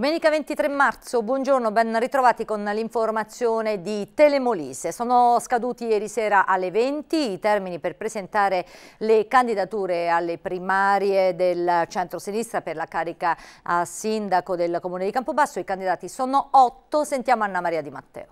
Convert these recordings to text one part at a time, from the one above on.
Domenica 23 marzo, buongiorno, ben ritrovati con l'informazione di Telemolise. Sono scaduti ieri sera alle 20 i termini per presentare le candidature alle primarie del centro-sinistra per la carica a sindaco del comune di Campobasso. I candidati sono otto, sentiamo Anna Maria Di Matteo.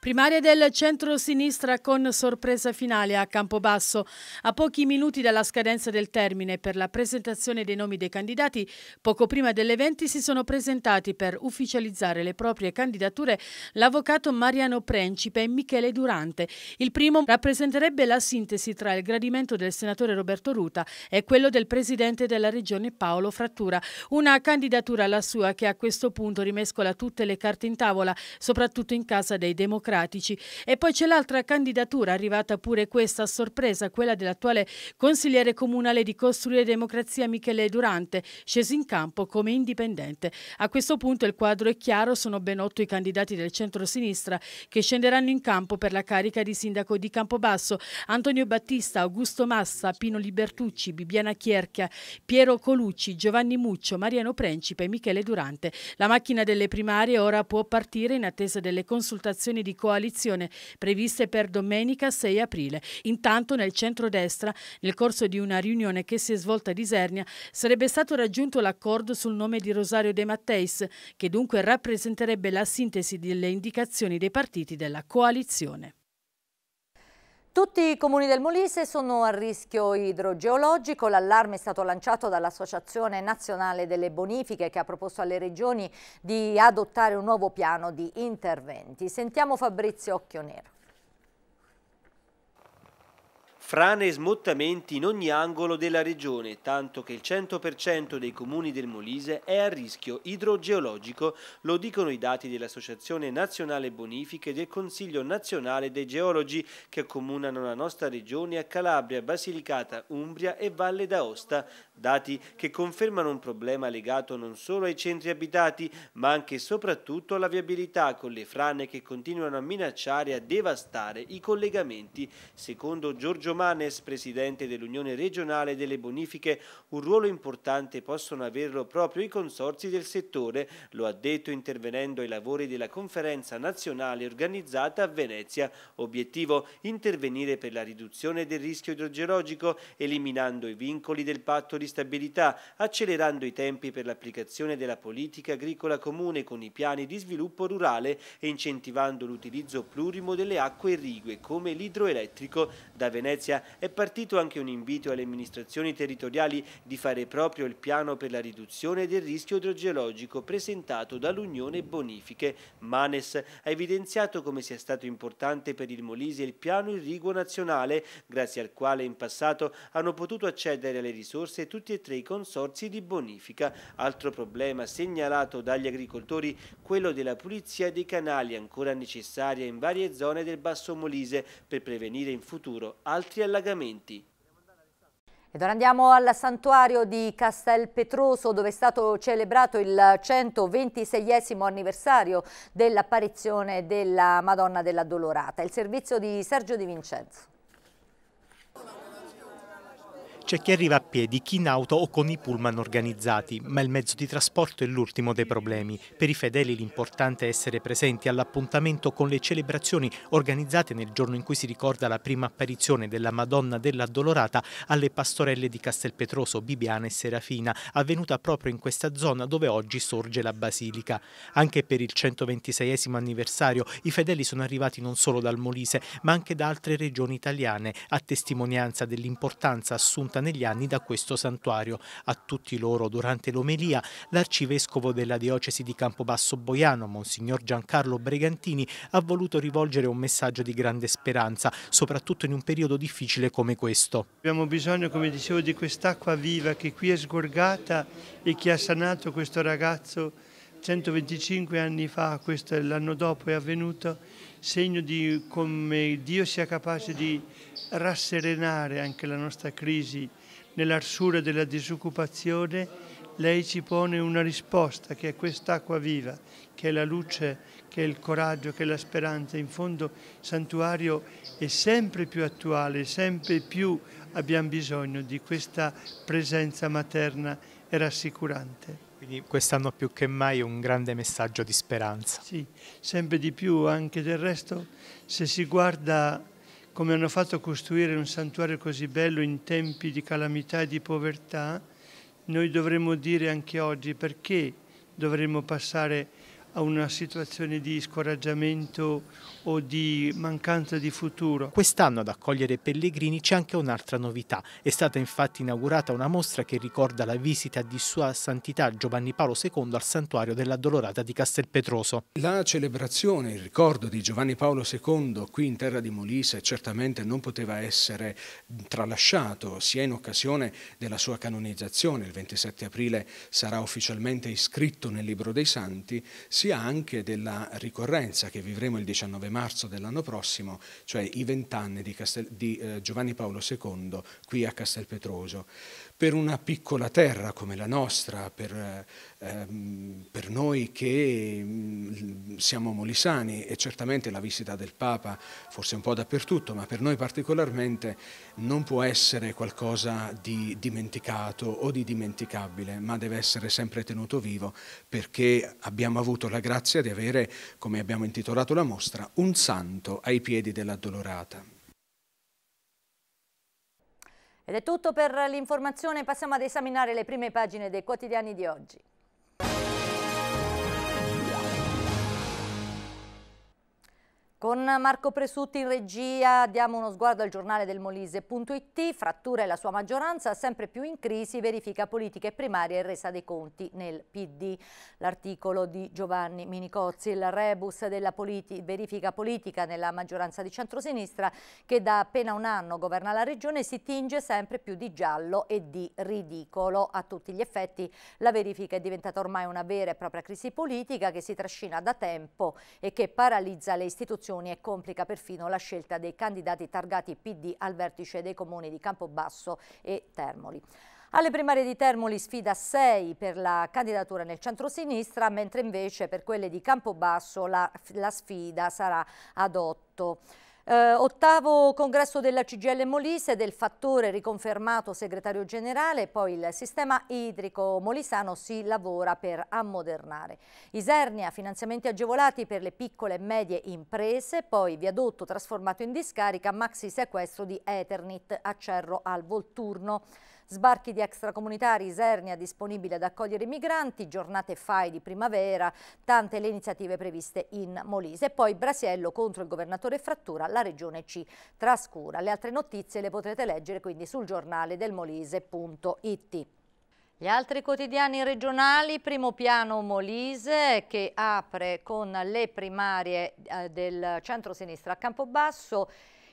Primarie del centro-sinistra con sorpresa finale a Campobasso. A pochi minuti dalla scadenza del termine per la presentazione dei nomi dei candidati, poco prima delle 20 si sono presentati per ufficializzare le proprie candidature l'avvocato Mariano Prencipe e Michele Durante. Il primo rappresenterebbe la sintesi tra il gradimento del senatore Roberto Ruta e quello del presidente della regione Paolo Frattura. Una candidatura la sua che a questo punto rimescola tutte le carte in tavola, soprattutto in casa dei democratici democratici. E poi c'è l'altra candidatura, arrivata pure questa a sorpresa, quella dell'attuale consigliere comunale di Costruire Democrazia Michele Durante, sceso in campo come indipendente. A questo punto il quadro è chiaro, sono ben otto i candidati del centro-sinistra che scenderanno in campo per la carica di sindaco di Campobasso, Antonio Battista, Augusto Massa, Pino Libertucci, Bibiana Chierchia, Piero Colucci, Giovanni Muccio, Mariano Principe e Michele Durante. La macchina delle primarie ora può partire in attesa delle consultazioni di coalizione previste per domenica 6 aprile. Intanto nel centrodestra, nel corso di una riunione che si è svolta ad Isernia, sarebbe stato raggiunto l'accordo sul nome di Rosario De Matteis, che dunque rappresenterebbe la sintesi delle indicazioni dei partiti della coalizione. Tutti i comuni del Molise sono a rischio idrogeologico, l'allarme è stato lanciato dall'Associazione Nazionale delle Bonifiche che ha proposto alle regioni di adottare un nuovo piano di interventi. Sentiamo Fabrizio Occhionero. Frane e smottamenti in ogni angolo della regione, tanto che il 100% dei comuni del Molise è a rischio idrogeologico, lo dicono i dati dell'Associazione Nazionale Bonifiche e del Consiglio Nazionale dei Geologi che accomunano la nostra regione a Calabria, Basilicata, Umbria e Valle d'Aosta, dati che confermano un problema legato non solo ai centri abitati, ma anche e soprattutto alla viabilità con le frane che continuano a minacciare e a devastare i collegamenti. Secondo Giorgio Manes, presidente dell'Unione regionale delle bonifiche, un ruolo importante possono averlo proprio i consorzi del settore, lo ha detto intervenendo ai lavori della conferenza nazionale organizzata a Venezia. Obiettivo intervenire per la riduzione del rischio idrogeologico, eliminando i vincoli del patto di stabilità, accelerando i tempi per l'applicazione della politica agricola comune con i piani di sviluppo rurale e incentivando l'utilizzo plurimo delle acque irrigue come l'idroelettrico. Da Venezia è partito anche un invito alle amministrazioni territoriali di fare proprio il piano per la riduzione del rischio idrogeologico presentato dall'Unione Bonifiche. Manes ha evidenziato come sia stato importante per il Molise il piano irriguo nazionale, grazie al quale in passato hanno potuto accedere alle risorse tutte tutti e tre i consorzi di bonifica. Altro problema segnalato dagli agricoltori, quello della pulizia dei canali ancora necessaria in varie zone del Basso Molise per prevenire in futuro altri allagamenti. Ed ora andiamo al santuario di Castel Petroso dove è stato celebrato il 126 anniversario dell'apparizione della Madonna della Dolorata, il servizio di Sergio Di Vincenzo. C'è chi arriva a piedi, chi in auto o con i pullman organizzati, ma il mezzo di trasporto è l'ultimo dei problemi. Per i fedeli l'importante è essere presenti all'appuntamento con le celebrazioni organizzate nel giorno in cui si ricorda la prima apparizione della Madonna dell'Addolorata alle pastorelle di Castelpetroso, Bibiana e Serafina, avvenuta proprio in questa zona dove oggi sorge la basilica. Anche per il 126 anniversario i fedeli sono arrivati non solo dal Molise, ma anche da altre regioni italiane, a testimonianza dell'importanza assunta realizzata negli anni da questo santuario. A tutti loro, durante l'omelia, l'arcivescovo della diocesi di Campobasso Boiano, Monsignor Giancarlo Bregantini, ha voluto rivolgere un messaggio di grande speranza, soprattutto in un periodo difficile come questo. Abbiamo bisogno, come dicevo, di quest'acqua viva che qui è sgorgata e che ha sanato questo ragazzo 125 anni fa, questo è l'anno dopo, è avvenuto, segno di come Dio sia capace di rasserenare anche la nostra crisi nell'arsura della disoccupazione, lei ci pone una risposta che è quest'acqua viva, che è la luce, che è il coraggio, che è la speranza. In fondo il santuario è sempre più attuale, sempre più abbiamo bisogno di questa presenza materna e rassicurante. Quindi quest'anno più che mai un grande messaggio di speranza. Sì, sempre di più anche del resto, se si guarda come hanno fatto a costruire un santuario così bello in tempi di calamità e di povertà, noi dovremmo dire anche oggi perché dovremmo passare a una situazione di scoraggiamento o di mancanza di futuro. Quest'anno ad accogliere pellegrini c'è anche un'altra novità. È stata infatti inaugurata una mostra che ricorda la visita di Sua Santità Giovanni Paolo II al santuario della Dolorata di Castelpetroso. La celebrazione, il ricordo di Giovanni Paolo II qui in terra di Molise certamente non poteva essere tralasciato sia in occasione della sua canonizzazione, il 27 aprile sarà ufficialmente iscritto nel Libro dei Santi, sia sia anche della ricorrenza che vivremo il 19 marzo dell'anno prossimo, cioè i vent'anni di, di eh, Giovanni Paolo II qui a Castelpetroso. Per una piccola terra come la nostra, per, eh, ehm, per noi che mm, siamo molisani e certamente la visita del Papa forse un po' dappertutto, ma per noi particolarmente non può essere qualcosa di dimenticato o di dimenticabile, ma deve essere sempre tenuto vivo perché abbiamo avuto la la grazia di avere, come abbiamo intitolato la mostra, un santo ai piedi dell'addolorata. Ed è tutto per l'informazione, passiamo ad esaminare le prime pagine dei quotidiani di oggi. Con Marco Presutti in regia diamo uno sguardo al giornale del Molise.it, frattura e la sua maggioranza sempre più in crisi, verifica politiche primarie e resa dei conti nel PD. L'articolo di Giovanni Minicozzi, il rebus della politi verifica politica nella maggioranza di centrosinistra che da appena un anno governa la regione si tinge sempre più di giallo e di ridicolo. A tutti gli effetti la verifica è diventata ormai una vera e propria crisi politica che si trascina da tempo e che paralizza le istituzioni situazioni e complica perfino la scelta dei candidati targati PD al vertice dei comuni di Campobasso e Termoli. Alle primarie di Termoli sfida 6 per la candidatura nel centro-sinistra, mentre invece per quelle di Campobasso la, la sfida sarà ad 8. Eh, ottavo congresso della CGL Molise, del fattore riconfermato segretario generale, poi il sistema idrico molisano si lavora per ammodernare. Isernia, finanziamenti agevolati per le piccole e medie imprese, poi viadotto trasformato in discarica, maxi sequestro di Eternit a Cerro al Volturno sbarchi di extracomunitari, Isernia disponibile ad accogliere i migranti, giornate FAI di primavera, tante le iniziative previste in Molise. E poi Brasiello contro il governatore Frattura, la regione ci trascura. Le altre notizie le potrete leggere quindi sul giornale del Molise.it. Gli altri quotidiani regionali, primo piano Molise che apre con le primarie eh, del centro-sinistra a Campobasso,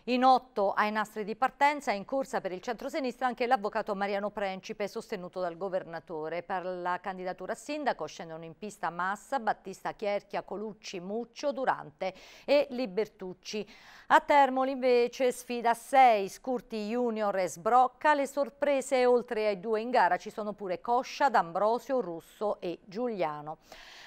in otto ai nastri di partenza è in corsa per il centro-sinistra anche l'avvocato Mariano Principe, sostenuto dal governatore. Per la candidatura a sindaco scendono in pista Massa, Battista Chierchia, Colucci, Muccio, Durante e Libertucci. A Termoli invece sfida 6, Scurti Junior e Sbrocca. Le sorprese oltre ai due in gara ci sono pure Coscia, D'Ambrosio, Russo e Giuliano.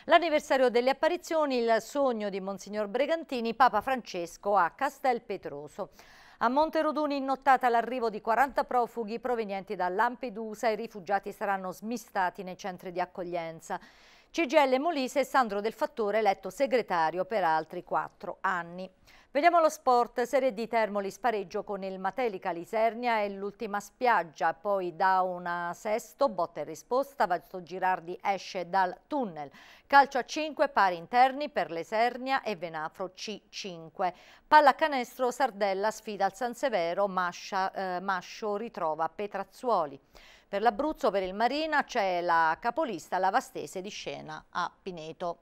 L'anniversario delle apparizioni, il sogno di Monsignor Bregantini, Papa Francesco a Castel Petroso. A Monte Roduni in nottata l'arrivo di 40 profughi provenienti da Lampedusa. I rifugiati saranno smistati nei centri di accoglienza. CGL Molise e Sandro Del Fattore eletto segretario per altri quattro anni. Vediamo lo sport, Serie di Termoli spareggio con il Matelica Lisernia e l'ultima spiaggia, poi da una sesto, botta e risposta, Vazzo Girardi esce dal tunnel. Calcio a 5, pari interni per Lesernia e Venafro C5. Pallacanestro Sardella sfida al San Severo, Mascia, eh, Mascio ritrova Petrazzuoli. Per l'Abruzzo, per il Marina, c'è la capolista Lavastese di scena a Pineto.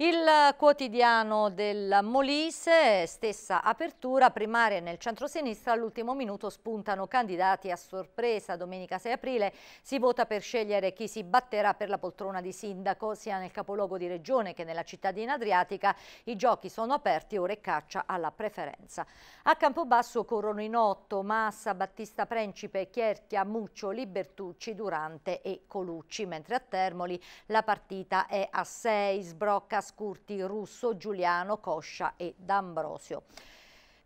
Il quotidiano del Molise, stessa apertura, primaria nel centro-sinistra, all'ultimo minuto spuntano candidati a sorpresa. Domenica 6 aprile si vota per scegliere chi si batterà per la poltrona di sindaco, sia nel capoluogo di regione che nella cittadina adriatica. I giochi sono aperti, ora è caccia alla preferenza. A Campobasso corrono in otto Massa, Battista Principe, Chierchia, Muccio, Libertucci, Durante e Colucci, mentre a Termoli la partita è a 6, sbrocca Scurti, Russo, Giuliano, Coscia e D'Ambrosio.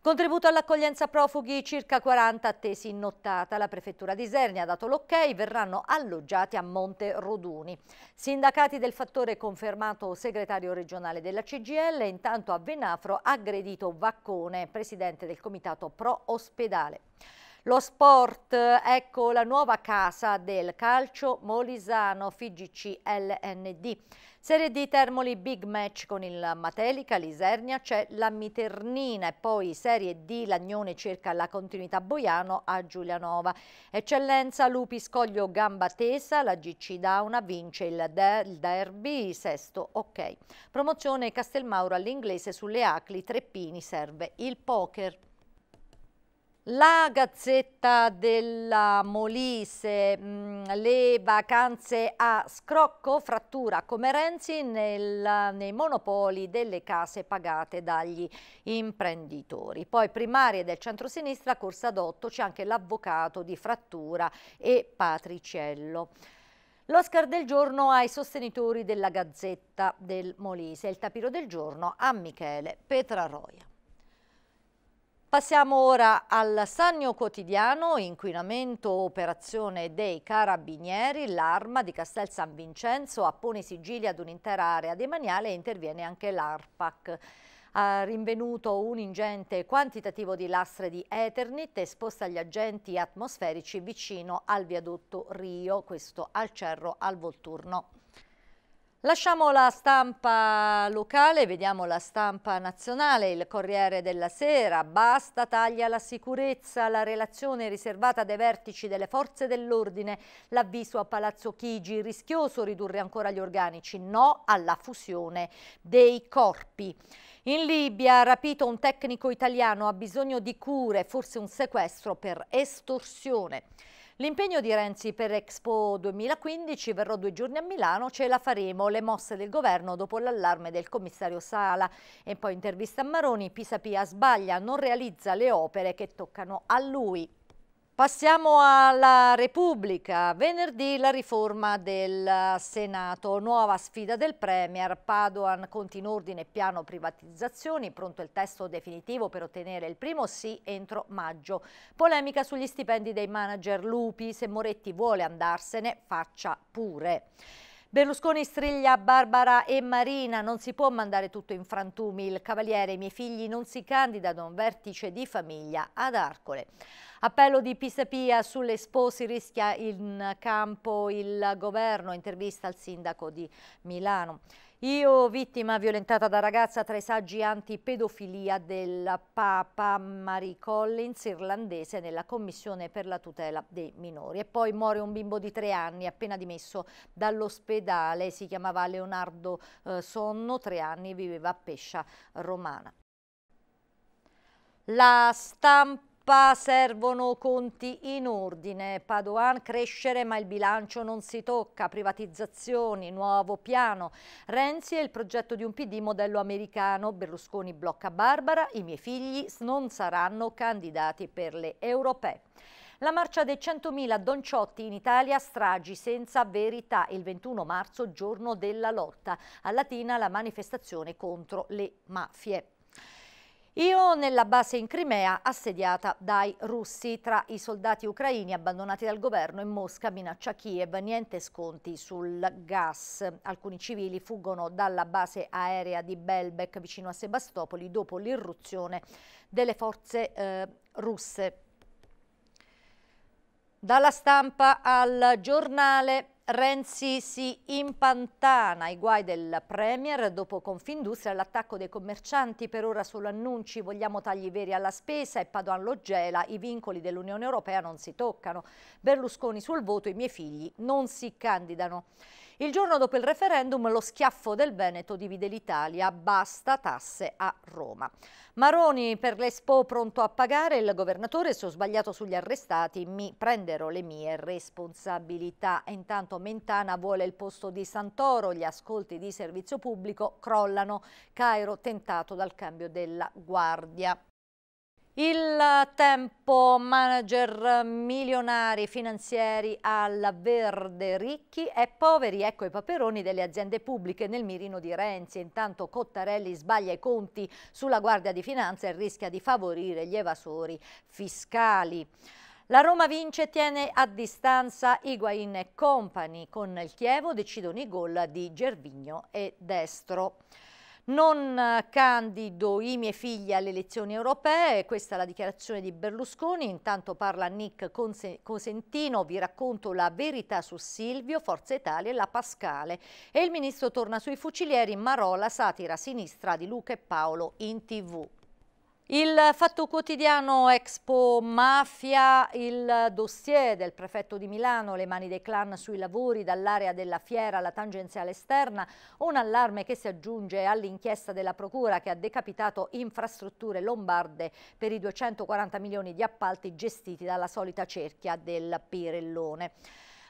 Contributo all'accoglienza profughi, circa 40 attesi in nottata. La prefettura di Isernia ha dato l'ok, verranno alloggiati a Monte Roduni. Sindacati del fattore confermato segretario regionale della CGL, intanto a Venafro aggredito Vaccone, presidente del comitato pro ospedale. Lo sport, ecco la nuova casa del calcio Molisano FIGC LND. Serie D Termoli big match con il Matelica, l'Isernia, c'è la Miternina e poi Serie D Lagnone cerca la continuità Boiano a Giulianova. Eccellenza Lupi Scoglio Gamba Tesa, la GC Dauna vince il, der il derby, sesto ok. Promozione Castelmauro all'inglese sulle Acli, Treppini serve il poker. La Gazzetta della Molise, mm, le vacanze a scrocco, frattura come Renzi nel, nei monopoli delle case pagate dagli imprenditori. Poi primarie del centro-sinistra, corsa ad c'è anche l'avvocato di frattura e Patriciello. L'Oscar del giorno ai sostenitori della Gazzetta del Molise, il tapiro del giorno a Michele Petraroia. Passiamo ora al Sannio Quotidiano, inquinamento operazione dei carabinieri, l'arma di Castel San Vincenzo appone i sigilli ad un'intera area demaniale e interviene anche l'ARPAC. Ha rinvenuto un ingente quantitativo di lastre di Eternit esposta agli agenti atmosferici vicino al viadotto Rio, questo al Cerro al Volturno. Lasciamo la stampa locale, vediamo la stampa nazionale, il Corriere della Sera, basta taglia la sicurezza, la relazione riservata dai vertici delle forze dell'ordine, l'avviso a Palazzo Chigi, rischioso ridurre ancora gli organici, no alla fusione dei corpi. In Libia, rapito un tecnico italiano, ha bisogno di cure, forse un sequestro per estorsione. L'impegno di Renzi per Expo 2015 verrò due giorni a Milano, ce la faremo, le mosse del governo dopo l'allarme del commissario Sala. E poi intervista a Maroni, Pisapia sbaglia, non realizza le opere che toccano a lui. Passiamo alla Repubblica. Venerdì la riforma del eh, Senato, nuova sfida del Premier, Padoan conti in ordine piano privatizzazioni, pronto il testo definitivo per ottenere il primo sì entro maggio. Polemica sugli stipendi dei manager Lupi, se Moretti vuole andarsene faccia pure. Berlusconi striglia Barbara e Marina, non si può mandare tutto in frantumi, il cavaliere, i miei figli non si candidano a un vertice di famiglia ad Arcole. Appello di Pisapia sulle sposi rischia in campo il governo, intervista al sindaco di Milano. Io, vittima violentata da ragazza tra i saggi antipedofilia del Papa Marie Collins, irlandese, nella Commissione per la tutela dei minori. E poi muore un bimbo di tre anni, appena dimesso dall'ospedale, si chiamava Leonardo eh, Sonno, tre anni, viveva a Pescia Romana. La stampa servono conti in ordine, Padoan crescere ma il bilancio non si tocca, privatizzazioni, nuovo piano, Renzi e il progetto di un PD modello americano, Berlusconi blocca Barbara, i miei figli non saranno candidati per le europee. La marcia dei 100.000 donciotti in Italia stragi senza verità il 21 marzo giorno della lotta. A Latina la manifestazione contro le mafie. Io nella base in Crimea assediata dai russi tra i soldati ucraini abbandonati dal governo e Mosca minaccia Kiev, niente sconti sul gas. Alcuni civili fuggono dalla base aerea di Belbek vicino a Sebastopoli dopo l'irruzione delle forze eh, russe. Dalla stampa al giornale Renzi si impantana i guai del Premier dopo Confindustria l'attacco dei commercianti per ora solo annunci vogliamo tagli veri alla spesa e Padoan lo gela i vincoli dell'Unione Europea non si toccano Berlusconi sul voto i miei figli non si candidano il giorno dopo il referendum lo schiaffo del Veneto divide l'Italia, basta tasse a Roma. Maroni per l'Expo pronto a pagare, il governatore se ho sbagliato sugli arrestati mi prenderò le mie responsabilità. intanto Mentana vuole il posto di Santoro, gli ascolti di servizio pubblico crollano, Cairo tentato dal cambio della guardia. Il tempo, manager milionari, finanzieri al verde, ricchi e poveri, ecco i paperoni delle aziende pubbliche nel mirino di Renzi. Intanto Cottarelli sbaglia i conti sulla Guardia di Finanza e rischia di favorire gli evasori fiscali. La Roma vince e tiene a distanza Higuain e Company. Con il Chievo decidono i gol di Gervigno e Destro. Non candido i miei figli alle elezioni europee, questa è la dichiarazione di Berlusconi, intanto parla Nick Cosentino, vi racconto la verità su Silvio, Forza Italia e la Pascale. E il ministro torna sui fucilieri, Marola, satira sinistra di Luca e Paolo in tv. Il fatto quotidiano Expo Mafia, il dossier del prefetto di Milano, le mani dei clan sui lavori dall'area della fiera alla tangenziale esterna, un allarme che si aggiunge all'inchiesta della Procura che ha decapitato infrastrutture lombarde per i 240 milioni di appalti gestiti dalla solita cerchia del Pirellone.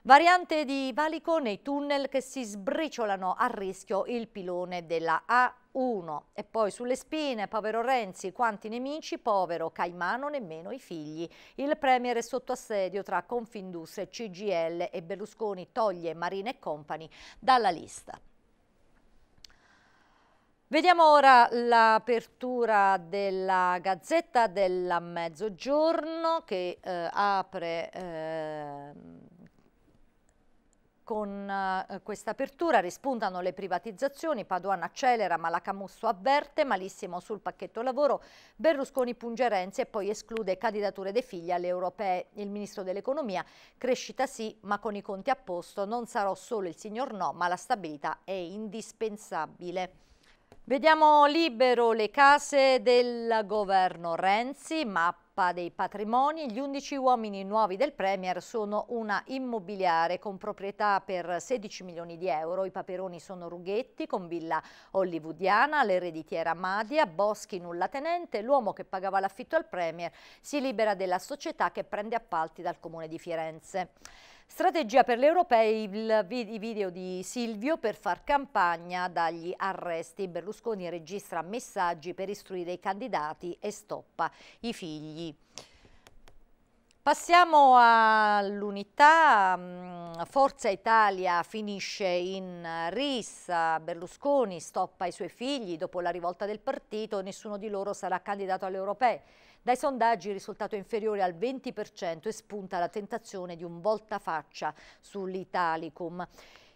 Variante di valico nei tunnel che si sbriciolano a rischio il pilone della A uno. E poi sulle spine, povero Renzi, quanti nemici, povero Caimano, nemmeno i figli. Il Premier è sotto assedio tra Confindustria, CGL e Berlusconi toglie Marina e Company dalla lista. Vediamo ora l'apertura della Gazzetta del Mezzogiorno che eh, apre... Eh, con eh, questa apertura rispuntano le privatizzazioni, Padoan accelera ma la avverte, malissimo sul pacchetto lavoro, Berlusconi punge Renzi e poi esclude candidature dei figli alle europee. Il ministro dell'economia, crescita sì ma con i conti a posto, non sarò solo il signor no ma la stabilità è indispensabile. Vediamo libero le case del governo Renzi, ma dei patrimoni. Gli 11 uomini nuovi del Premier sono una immobiliare con proprietà per 16 milioni di euro. I paperoni sono Rughetti con villa hollywoodiana, l'ereditiera Madia, Boschi nullatenente. L'uomo che pagava l'affitto al Premier si libera della società che prende appalti dal Comune di Firenze. Strategia per gli europei, il video di Silvio per far campagna dagli arresti. Berlusconi registra messaggi per istruire i candidati e stoppa i figli. Passiamo all'unità, mm, Forza Italia finisce in rissa, Berlusconi stoppa i suoi figli dopo la rivolta del partito, nessuno di loro sarà candidato alle europee. Dai sondaggi il risultato è inferiore al 20% e spunta la tentazione di un voltafaccia sull'Italicum.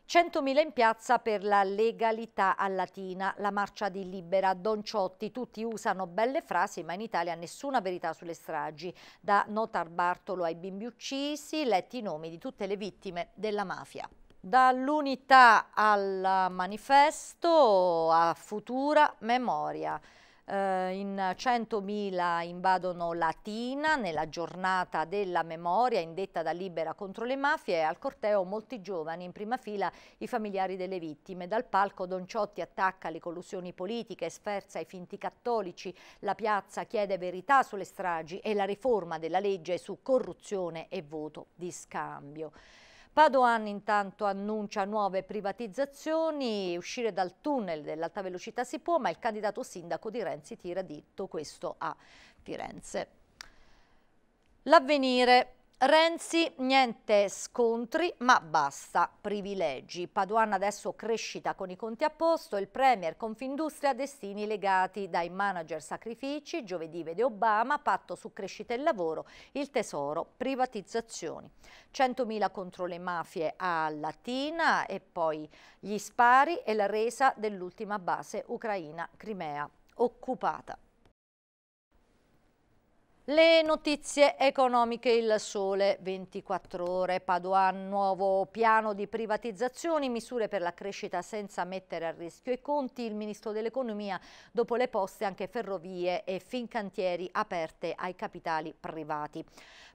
100.000 in piazza per la legalità a Latina, la marcia di Libera, Don Ciotti, tutti usano belle frasi ma in Italia nessuna verità sulle stragi, da Notar Bartolo ai bimbi uccisi, letti i nomi di tutte le vittime della mafia. Dall'unità al manifesto a futura memoria eh, in 100.000 invadono Latina nella giornata della memoria indetta da Libera contro le mafie e al corteo molti giovani, in prima fila i familiari delle vittime. Dal palco Don Ciotti attacca le collusioni politiche, sferza i finti cattolici, la piazza chiede verità sulle stragi e la riforma della legge su corruzione e voto di scambio. Padoan intanto annuncia nuove privatizzazioni, uscire dal tunnel dell'alta velocità si può, ma il candidato sindaco di Renzi tira ditto questo a Firenze. L'avvenire Renzi, niente scontri, ma basta privilegi. Paduan adesso crescita con i conti a posto, il Premier Confindustria destini legati dai manager sacrifici, giovedì vede Obama, patto su crescita e lavoro, il tesoro, privatizzazioni. 100.000 contro le mafie a Latina e poi gli spari e la resa dell'ultima base ucraina Crimea occupata. Le notizie economiche, il sole 24 ore, Padoan, nuovo piano di privatizzazioni, misure per la crescita senza mettere a rischio i conti, il ministro dell'economia dopo le poste anche ferrovie e fincantieri aperte ai capitali privati.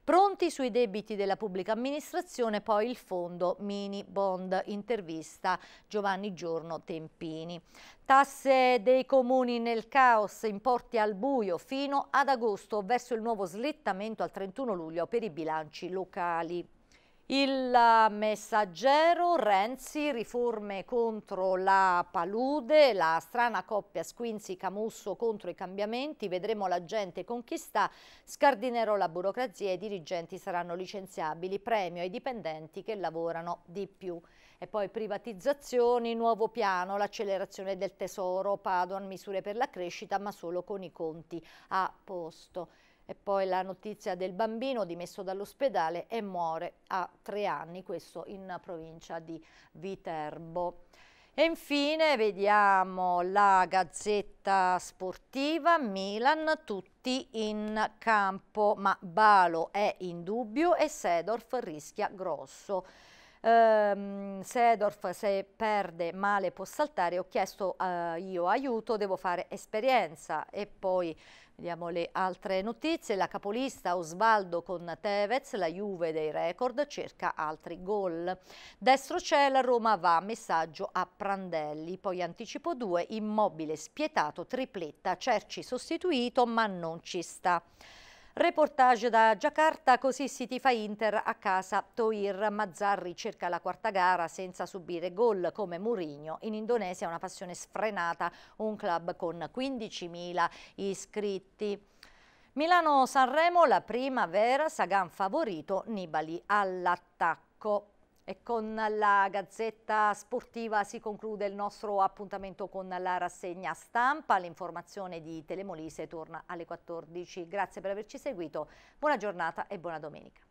Pronti sui debiti della pubblica amministrazione poi il fondo Mini Bond, intervista Giovanni Giorno Tempini. Tasse dei comuni nel caos, importi al buio fino ad agosto verso il nuovo slittamento al 31 luglio per i bilanci locali. Il messaggero Renzi, riforme contro la palude, la strana coppia Squinzi-Camusso contro i cambiamenti, vedremo la gente con chi sta, scardinerò la burocrazia e i dirigenti saranno licenziabili, premio ai dipendenti che lavorano di più. E poi privatizzazioni, nuovo piano, l'accelerazione del tesoro, Padoan, misure per la crescita ma solo con i conti a posto. E poi la notizia del bambino dimesso dall'ospedale e muore a tre anni, questo in provincia di Viterbo. E infine vediamo la Gazzetta Sportiva Milan, tutti in campo, ma Balo è in dubbio e Sedorf rischia grosso. Ehm, Sedorf se perde male può saltare, ho chiesto eh, io aiuto, devo fare esperienza e poi Vediamo le altre notizie. La capolista Osvaldo con Tevez, la Juve dei record, cerca altri gol. Destro cielo, Roma va, messaggio a Prandelli. Poi anticipo 2, immobile spietato, tripletta, Cerci sostituito ma non ci sta. Reportage da Giacarta, così si tifa Inter a casa. Toir Mazzarri cerca la quarta gara senza subire gol come Murigno. In Indonesia una passione sfrenata, un club con 15.000 iscritti. Milano-Sanremo, la primavera, Sagan favorito, Nibali all'attacco. E con la Gazzetta Sportiva si conclude il nostro appuntamento con la rassegna stampa. L'informazione di Telemolise torna alle 14. Grazie per averci seguito, buona giornata e buona domenica.